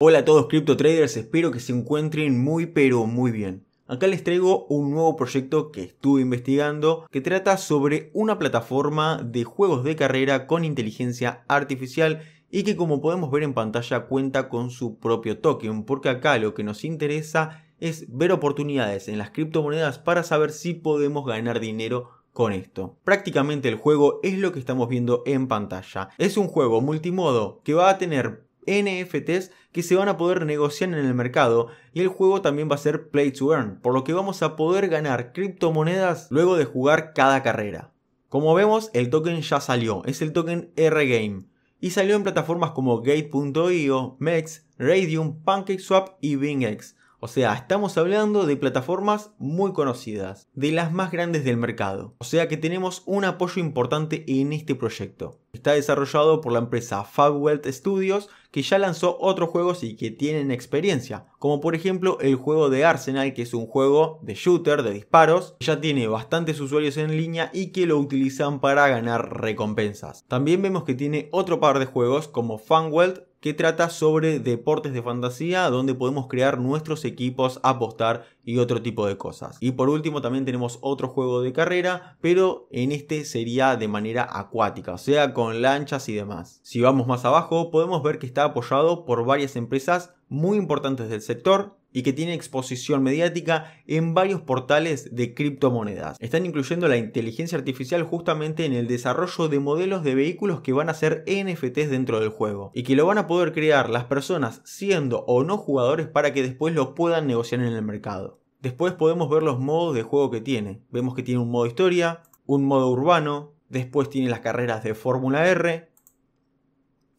Hola a todos cripto traders, espero que se encuentren muy pero muy bien. Acá les traigo un nuevo proyecto que estuve investigando que trata sobre una plataforma de juegos de carrera con inteligencia artificial y que como podemos ver en pantalla cuenta con su propio token, porque acá lo que nos interesa es ver oportunidades en las criptomonedas para saber si podemos ganar dinero con esto. Prácticamente el juego es lo que estamos viendo en pantalla. Es un juego multimodo que va a tener NFTs que se van a poder negociar en el mercado y el juego también va a ser play to earn, por lo que vamos a poder ganar criptomonedas luego de jugar cada carrera. Como vemos, el token ya salió, es el token Rgame y salió en plataformas como Gate.io, Mex, Radium, PancakeSwap y BingX o sea, estamos hablando de plataformas muy conocidas, de las más grandes del mercado. O sea que tenemos un apoyo importante en este proyecto. Está desarrollado por la empresa Fabwelt Studios, que ya lanzó otros juegos y que tienen experiencia, como por ejemplo el juego de Arsenal, que es un juego de shooter, de disparos, que ya tiene bastantes usuarios en línea y que lo utilizan para ganar recompensas. También vemos que tiene otro par de juegos como Fanwelt, que trata sobre deportes de fantasía donde podemos crear nuestros equipos, apostar y otro tipo de cosas. Y por último también tenemos otro juego de carrera, pero en este sería de manera acuática, o sea con lanchas y demás. Si vamos más abajo podemos ver que está apoyado por varias empresas muy importantes del sector, y que tiene exposición mediática en varios portales de criptomonedas. Están incluyendo la inteligencia artificial justamente en el desarrollo de modelos de vehículos que van a ser NFTs dentro del juego y que lo van a poder crear las personas siendo o no jugadores para que después lo puedan negociar en el mercado. Después podemos ver los modos de juego que tiene. Vemos que tiene un modo historia, un modo urbano, después tiene las carreras de Fórmula R,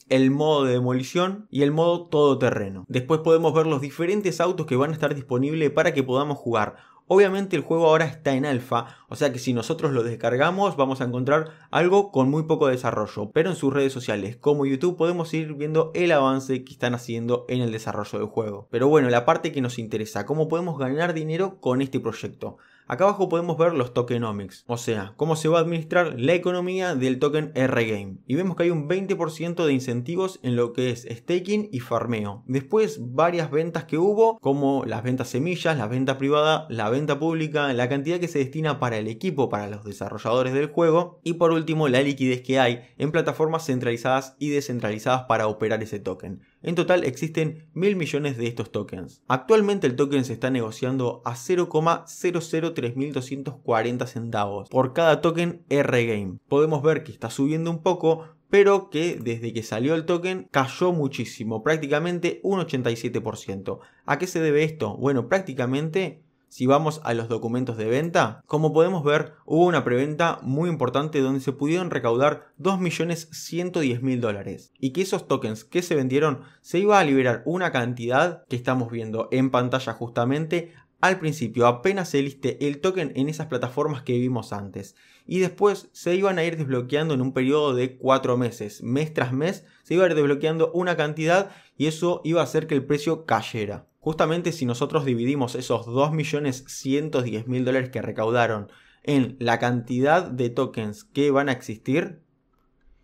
el modo de demolición y el modo todoterreno. Después podemos ver los diferentes autos que van a estar disponibles para que podamos jugar. Obviamente el juego ahora está en alfa, o sea que si nosotros lo descargamos vamos a encontrar algo con muy poco desarrollo, pero en sus redes sociales como YouTube podemos ir viendo el avance que están haciendo en el desarrollo del juego. Pero bueno, la parte que nos interesa, ¿cómo podemos ganar dinero con este proyecto? Acá abajo podemos ver los tokenomics, o sea, cómo se va a administrar la economía del token R-Game. Y vemos que hay un 20% de incentivos en lo que es staking y farmeo. Después varias ventas que hubo, como las ventas semillas, la venta privada, la venta pública, la cantidad que se destina para el equipo, para los desarrolladores del juego. Y por último, la liquidez que hay en plataformas centralizadas y descentralizadas para operar ese token. En total existen mil millones de estos tokens. Actualmente el token se está negociando a 0,003 3.240 centavos por cada token game Podemos ver que está subiendo un poco, pero que desde que salió el token cayó muchísimo, prácticamente un 87%. ¿A qué se debe esto? Bueno, prácticamente si vamos a los documentos de venta, como podemos ver, hubo una preventa muy importante donde se pudieron recaudar 2.110.000 dólares. Y que esos tokens que se vendieron se iba a liberar una cantidad que estamos viendo en pantalla justamente al principio apenas se liste el token en esas plataformas que vimos antes y después se iban a ir desbloqueando en un periodo de 4 meses. Mes tras mes se iba a ir desbloqueando una cantidad y eso iba a hacer que el precio cayera. Justamente si nosotros dividimos esos 2.110.000 dólares que recaudaron en la cantidad de tokens que van a existir,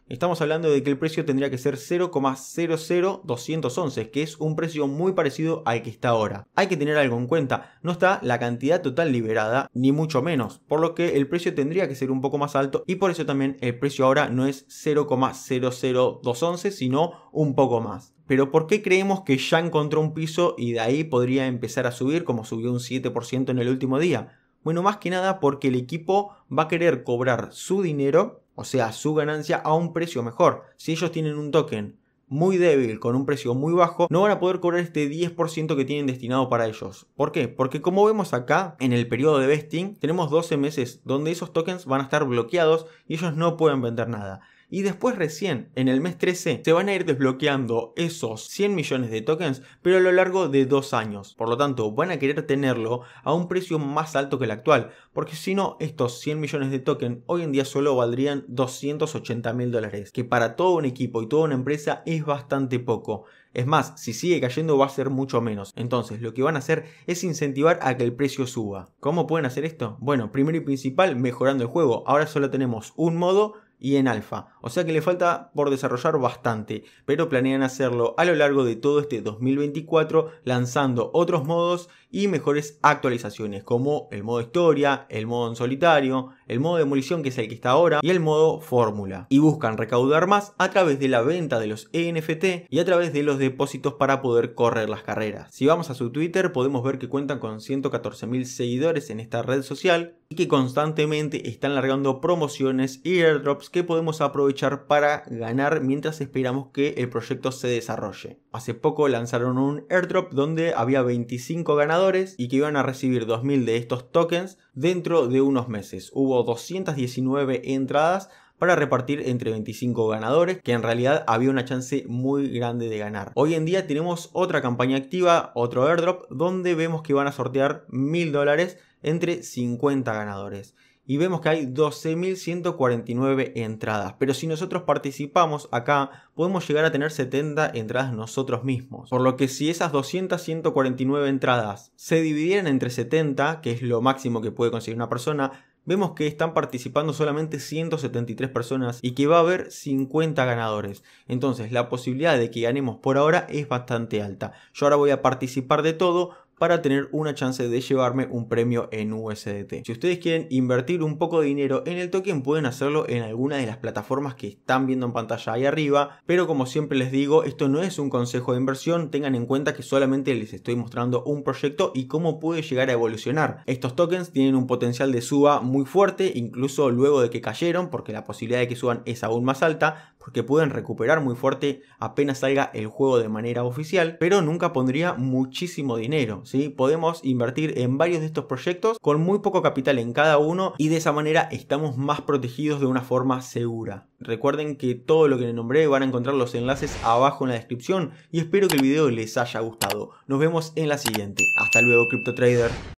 Estamos hablando de que el precio tendría que ser 0,00211, que es un precio muy parecido al que está ahora. Hay que tener algo en cuenta, no está la cantidad total liberada, ni mucho menos, por lo que el precio tendría que ser un poco más alto y por eso también el precio ahora no es 0,00211, sino un poco más. Pero ¿por qué creemos que ya encontró un piso y de ahí podría empezar a subir como subió un 7% en el último día? Bueno, más que nada porque el equipo va a querer cobrar su dinero o sea, su ganancia a un precio mejor. Si ellos tienen un token muy débil con un precio muy bajo, no van a poder cobrar este 10% que tienen destinado para ellos. ¿Por qué? Porque como vemos acá, en el periodo de vesting, tenemos 12 meses donde esos tokens van a estar bloqueados y ellos no pueden vender nada. Y después recién, en el mes 13, se van a ir desbloqueando esos 100 millones de tokens, pero a lo largo de dos años. Por lo tanto, van a querer tenerlo a un precio más alto que el actual, porque si no, estos 100 millones de tokens hoy en día solo valdrían 280 mil dólares, que para todo un equipo y toda una empresa es bastante poco. Es más, si sigue cayendo va a ser mucho menos. Entonces, lo que van a hacer es incentivar a que el precio suba. ¿Cómo pueden hacer esto? Bueno, primero y principal, mejorando el juego. Ahora solo tenemos un modo y en alfa, o sea que le falta por desarrollar bastante, pero planean hacerlo a lo largo de todo este 2024 lanzando otros modos y mejores actualizaciones como el modo historia, el modo en solitario, el modo demolición que es el que está ahora y el modo fórmula. Y buscan recaudar más a través de la venta de los e NFT y a través de los depósitos para poder correr las carreras. Si vamos a su Twitter podemos ver que cuentan con 114.000 seguidores en esta red social y que constantemente están largando promociones y airdrops que podemos aprovechar para ganar mientras esperamos que el proyecto se desarrolle. Hace poco lanzaron un airdrop donde había 25 ganadores y que iban a recibir 2.000 de estos tokens dentro de unos meses. Hubo 219 entradas para repartir entre 25 ganadores, que en realidad había una chance muy grande de ganar. Hoy en día tenemos otra campaña activa, otro airdrop, donde vemos que van a sortear 1000 dólares entre 50 ganadores y vemos que hay 12.149 entradas. Pero si nosotros participamos acá, podemos llegar a tener 70 entradas nosotros mismos. Por lo que si esas 149 entradas se dividieran entre 70, que es lo máximo que puede conseguir una persona, vemos que están participando solamente 173 personas y que va a haber 50 ganadores. Entonces la posibilidad de que ganemos por ahora es bastante alta. Yo ahora voy a participar de todo, para tener una chance de llevarme un premio en USDT. Si ustedes quieren invertir un poco de dinero en el token pueden hacerlo en alguna de las plataformas que están viendo en pantalla ahí arriba, pero como siempre les digo, esto no es un consejo de inversión, tengan en cuenta que solamente les estoy mostrando un proyecto y cómo puede llegar a evolucionar. Estos tokens tienen un potencial de suba muy fuerte, incluso luego de que cayeron, porque la posibilidad de que suban es aún más alta, porque pueden recuperar muy fuerte apenas salga el juego de manera oficial, pero nunca pondría muchísimo dinero. Podemos invertir en varios de estos proyectos con muy poco capital en cada uno y de esa manera estamos más protegidos de una forma segura. Recuerden que todo lo que les nombré van a encontrar los enlaces abajo en la descripción y espero que el video les haya gustado. Nos vemos en la siguiente. Hasta luego, CryptoTrader